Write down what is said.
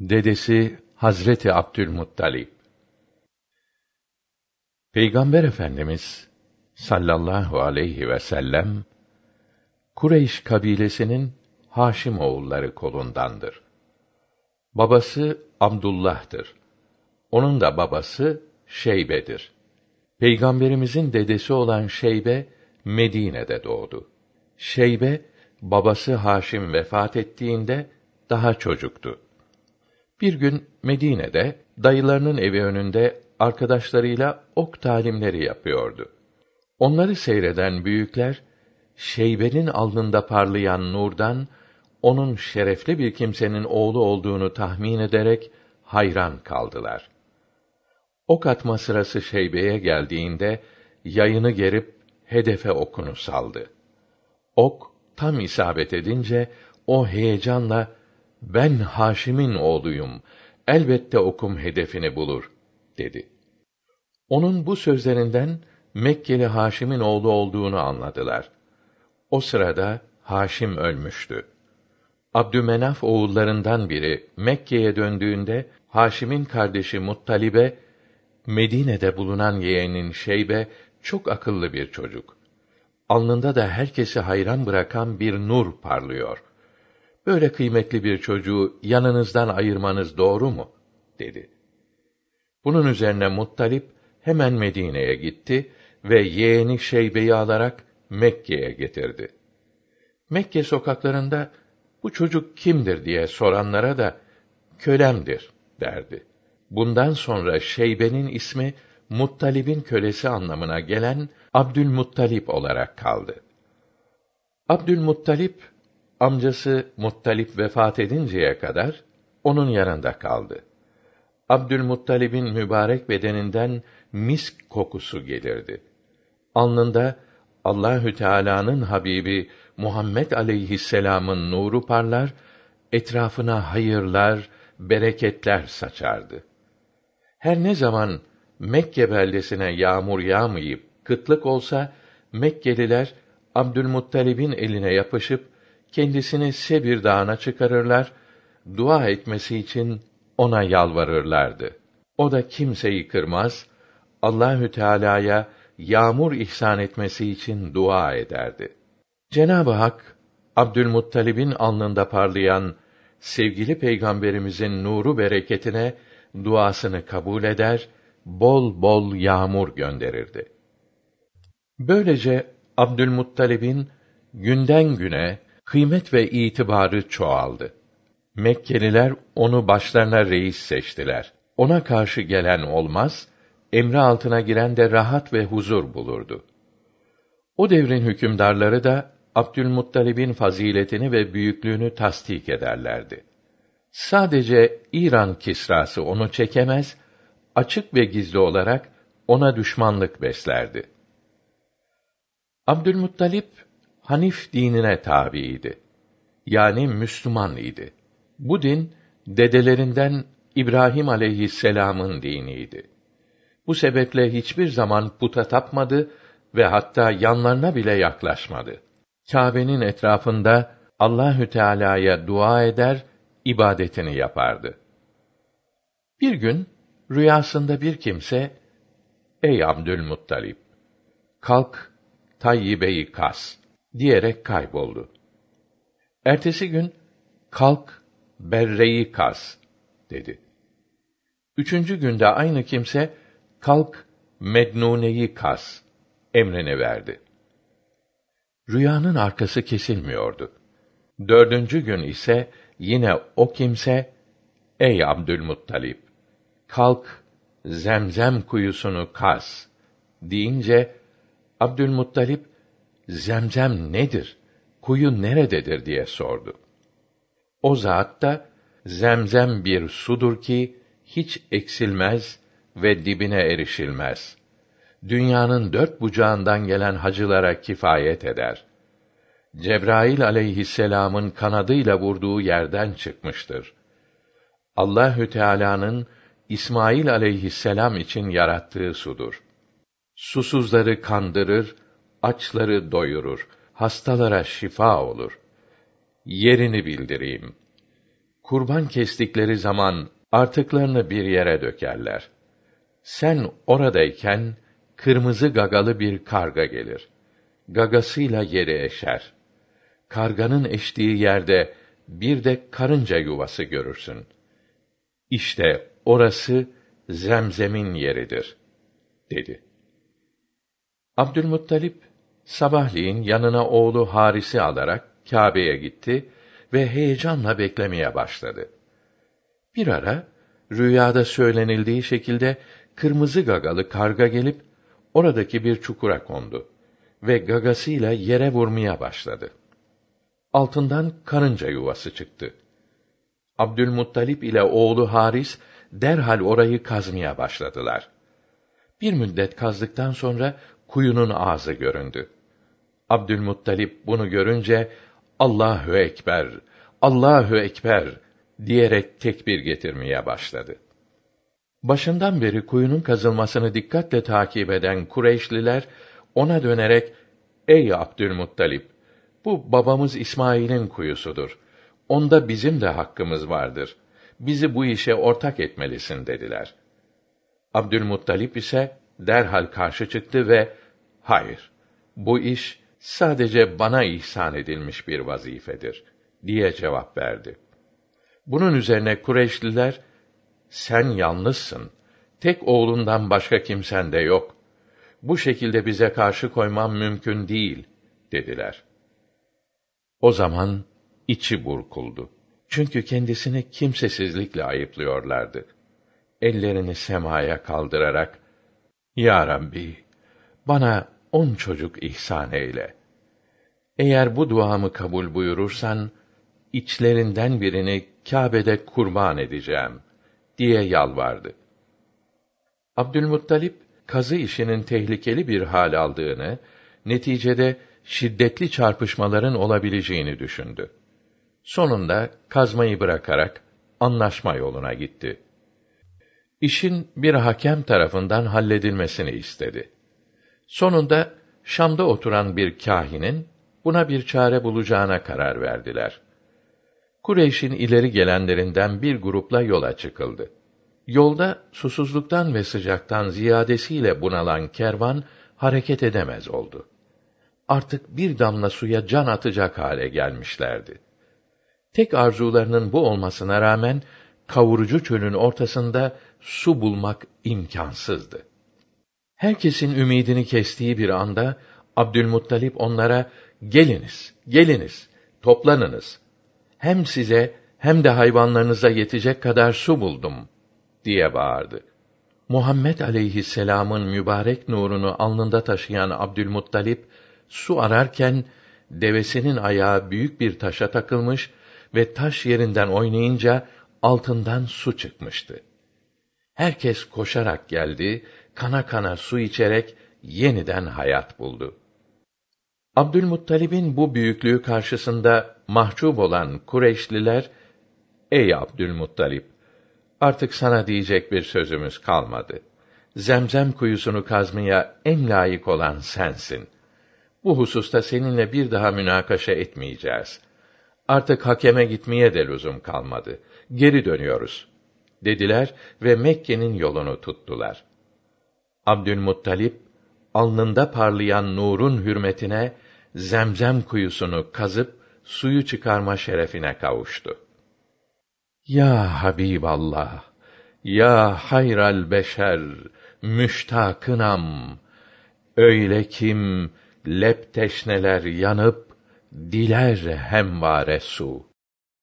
Dedesi Hazreti Abdülmuttalip. Peygamber Efendimiz sallallahu aleyhi ve sellem Kureyş kabilesinin Haşim oğulları kolundandır. Babası Abdullah'tır. Onun da babası Şeybe'dir. Peygamberimizin dedesi olan Şeybe Medine'de doğdu. Şeybe babası Haşim vefat ettiğinde daha çocuktu. Bir gün Medine'de dayılarının evi önünde arkadaşlarıyla ok talimleri yapıyordu. Onları seyreden büyükler Şeybe'nin alnında parlayan nurdan onun şerefli bir kimsenin oğlu olduğunu tahmin ederek hayran kaldılar. Ok atma sırası Şeybe'ye geldiğinde yayını gerip hedefe okunu saldı. Ok tam isabet edince o heyecanla ben Haşim'in oğluyum. Elbette okum hedefini bulur." dedi. Onun bu sözlerinden Mekkeli Haşim'in oğlu olduğunu anladılar. O sırada Haşim ölmüştü. Abdümenaf oğullarından biri Mekke'ye döndüğünde Haşim'in kardeşi Muttalibe Medine'de bulunan yeğenin Şeybe çok akıllı bir çocuk. Alnında da herkesi hayran bırakan bir nur parlıyor. Öyle kıymetli bir çocuğu yanınızdan ayırmanız doğru mu? dedi. Bunun üzerine Muttalip hemen Medine'ye gitti ve yeğeni Şeybe'yi alarak Mekke'ye getirdi. Mekke sokaklarında bu çocuk kimdir diye soranlara da kölemdir derdi. Bundan sonra Şeybe'nin ismi Muttalib'in kölesi anlamına gelen Abdülmuttalip olarak kaldı. Abdülmuttalip amcası Muttalip vefat edinceye kadar onun yanında kaldı. Abdülmuttalib'in mübarek bedeninden misk kokusu gelirdi. Alnında Allahü Teala'nın habibi Muhammed aleyhisselam'ın nuru parlar, etrafına hayırlar, bereketler saçardı. Her ne zaman Mekke beldesine yağmur yağmayıp kıtlık olsa Mekkeliler Abdülmuttalib'in eline yapışıp kendisini Sebir Dağı'na çıkarırlar, dua etmesi için ona yalvarırlardı. O da kimseyi kırmaz, Allahü Teala'ya yağmur ihsan etmesi için dua ederdi. Cenab-ı Hak Abdülmuttalib'in alnında parlayan sevgili peygamberimizin nuru bereketine duasını kabul eder, bol bol yağmur gönderirdi. Böylece Abdülmuttalib'in günden güne Kıymet ve itibarı çoğaldı. Mekkeliler onu başlarına reis seçtiler. Ona karşı gelen olmaz, emri altına giren de rahat ve huzur bulurdu. O devrin hükümdarları da Abdülmuttalib'in faziletini ve büyüklüğünü tasdik ederlerdi. Sadece İran kisrası onu çekemez, açık ve gizli olarak ona düşmanlık beslerdi. Abdülmuttalip Hanif dinine tabiiydi. Yani Müslüman idi. Bu din dedelerinden İbrahim aleyhisselam'ın diniydi. Bu sebeple hiçbir zaman puta tapmadı ve hatta yanlarına bile yaklaşmadı. Kâbe'nin etrafında Allahü Teala'ya dua eder, ibadetini yapardı. Bir gün rüyasında bir kimse "Ey Abdülmuttalip, kalk Tayyibe'yi kas diyerek kayboldu. Ertesi gün, kalk, berreyi kaz, dedi. Üçüncü günde aynı kimse, kalk, mednuneyi kaz, emrini verdi. Rüyanın arkası kesilmiyordu. Dördüncü gün ise, yine o kimse, ey Abdülmuttalip, kalk, zemzem kuyusunu kaz, deyince, Abdülmuttalip Zemzem nedir? Kuyu nerededir diye sordu. O zat da zemzem bir sudur ki hiç eksilmez ve dibine erişilmez. Dünyanın dört bucağından gelen hacılara kifayet eder. Cebrail aleyhisselamın kanadıyla vurduğu yerden çıkmıştır. Allahü Teala'nın İsmail aleyhisselam için yarattığı sudur. Susuzları kandırır, açları doyurur, hastalara şifa olur. Yerini bildireyim. Kurban kestikleri zaman artıklarını bir yere dökerler. Sen oradayken kırmızı gagalı bir karga gelir. Gagasıyla yere eşer. Karganın eştiği yerde bir de karınca yuvası görürsün. İşte orası zemzemin yeridir, dedi. Abdülmuttalip, Sabahleyin yanına oğlu Haris'i alarak Kâbe'ye gitti ve heyecanla beklemeye başladı. Bir ara rüyada söylenildiği şekilde kırmızı gagalı karga gelip oradaki bir çukura kondu ve gagasıyla yere vurmaya başladı. Altından karınca yuvası çıktı. Abdülmuttalip ile oğlu Haris derhal orayı kazmaya başladılar. Bir müddet kazdıktan sonra kuyunun ağzı göründü. Abdülmuttalip bunu görünce Allahu ekber, Allahu ekber diyerek tekbir getirmeye başladı. Başından beri kuyunun kazılmasını dikkatle takip eden Kureyşliler ona dönerek "Ey Abdülmuttalip, bu babamız İsmail'in kuyusudur. Onda bizim de hakkımız vardır. Bizi bu işe ortak etmelisin." dediler. Abdülmuttalip ise derhal karşı çıktı ve "Hayır. Bu iş sadece bana ihsan edilmiş bir vazifedir diye cevap verdi. Bunun üzerine Kureşliler sen yalnızsın, tek oğlundan başka kimsen de yok. Bu şekilde bize karşı koyman mümkün değil, dediler. O zaman içi burkuldu. Çünkü kendisini kimsesizlikle ayıplıyorlardı. Ellerini semaya kaldırarak, Ya Rabbi, bana on çocuk ihsan eyle. Eğer bu duamı kabul buyurursan, içlerinden birini Kâbe'de kurban edeceğim, diye yalvardı. Abdülmuttalip, kazı işinin tehlikeli bir hal aldığını, neticede şiddetli çarpışmaların olabileceğini düşündü. Sonunda kazmayı bırakarak anlaşma yoluna gitti. İşin bir hakem tarafından halledilmesini istedi. Sonunda Şam'da oturan bir kâhinin buna bir çare bulacağına karar verdiler. Kureyş'in ileri gelenlerinden bir grupla yola çıkıldı. Yolda susuzluktan ve sıcaktan ziyadesiyle bunalan kervan hareket edemez oldu. Artık bir damla suya can atacak hale gelmişlerdi. Tek arzularının bu olmasına rağmen kavurucu çölün ortasında su bulmak imkansızdı. Herkesin ümidini kestiği bir anda Abdülmuttalip onlara geliniz, geliniz, toplanınız. Hem size hem de hayvanlarınıza yetecek kadar su buldum diye bağırdı. Muhammed aleyhisselamın mübarek nurunu alnında taşıyan Abdülmuttalip su ararken devesinin ayağı büyük bir taşa takılmış ve taş yerinden oynayınca altından su çıkmıştı. Herkes koşarak geldi kana kana su içerek yeniden hayat buldu. Abdülmuttalib'in bu büyüklüğü karşısında mahcup olan Kureyşliler, Ey Abdülmuttalip! Artık sana diyecek bir sözümüz kalmadı. Zemzem kuyusunu kazmaya en layık olan sensin. Bu hususta seninle bir daha münakaşa etmeyeceğiz. Artık hakeme gitmeye de lüzum kalmadı. Geri dönüyoruz.'' dediler ve Mekke'nin yolunu tuttular. Abdülmuttalip alnında parlayan nurun hürmetine Zemzem kuyusunu kazıp suyu çıkarma şerefine kavuştu. Ya Habiballah, ya hayral beşer, müştakınam. Öyle kim lep teşneler yanıp diler hemvare su.